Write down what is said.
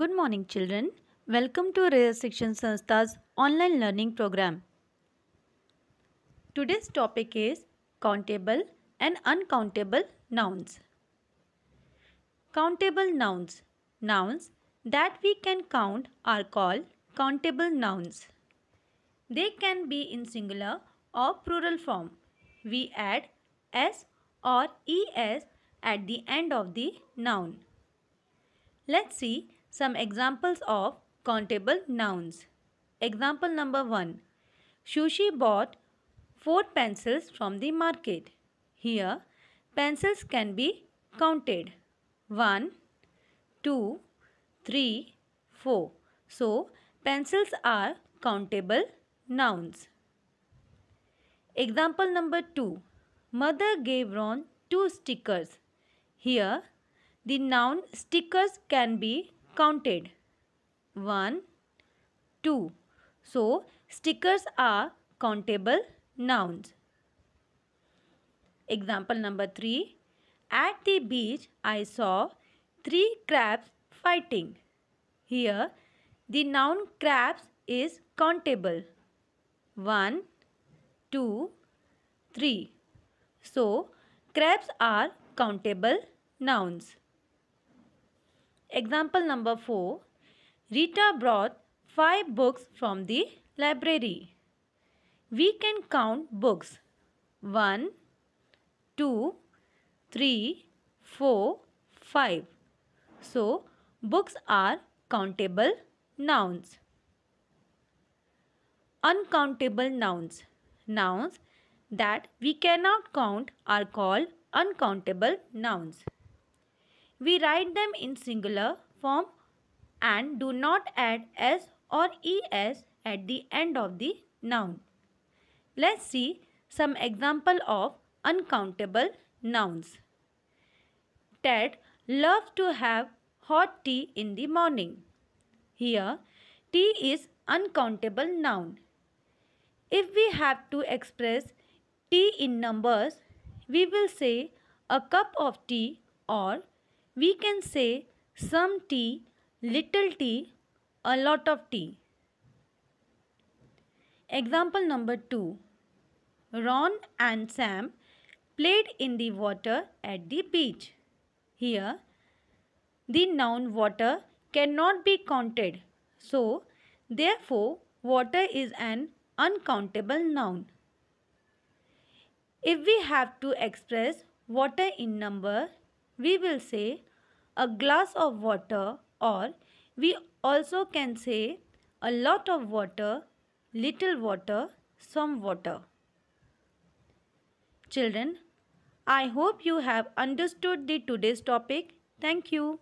Good morning children. Welcome to Rare Section Sanstha's online learning program. Today's topic is countable and uncountable nouns. Countable nouns. Nouns that we can count are called countable nouns. They can be in singular or plural form. We add s or es at the end of the noun. Let's see some examples of countable nouns. Example number 1. Shushi bought 4 pencils from the market. Here, pencils can be counted. 1, 2, 3, 4. So, pencils are countable nouns. Example number 2. Mother gave Ron two stickers. Here, the noun stickers can be counted 1 2 so stickers are countable nouns example number 3 at the beach i saw three crabs fighting here the noun crabs is countable 1 2 3 so crabs are countable nouns Example number 4. Rita brought 5 books from the library. We can count books. 1, 2, 3, 4, 5. So, books are countable nouns. Uncountable nouns. Nouns that we cannot count are called uncountable nouns we write them in singular form and do not add s or es at the end of the noun. Let's see some example of uncountable nouns. Ted loves to have hot tea in the morning. Here, tea is uncountable noun. If we have to express tea in numbers, we will say a cup of tea or we can say some tea, little tea, a lot of tea. Example number 2. Ron and Sam played in the water at the beach. Here, the noun water cannot be counted. So, therefore, water is an uncountable noun. If we have to express water in number, we will say a glass of water or we also can say a lot of water, little water, some water. Children, I hope you have understood the today's topic. Thank you.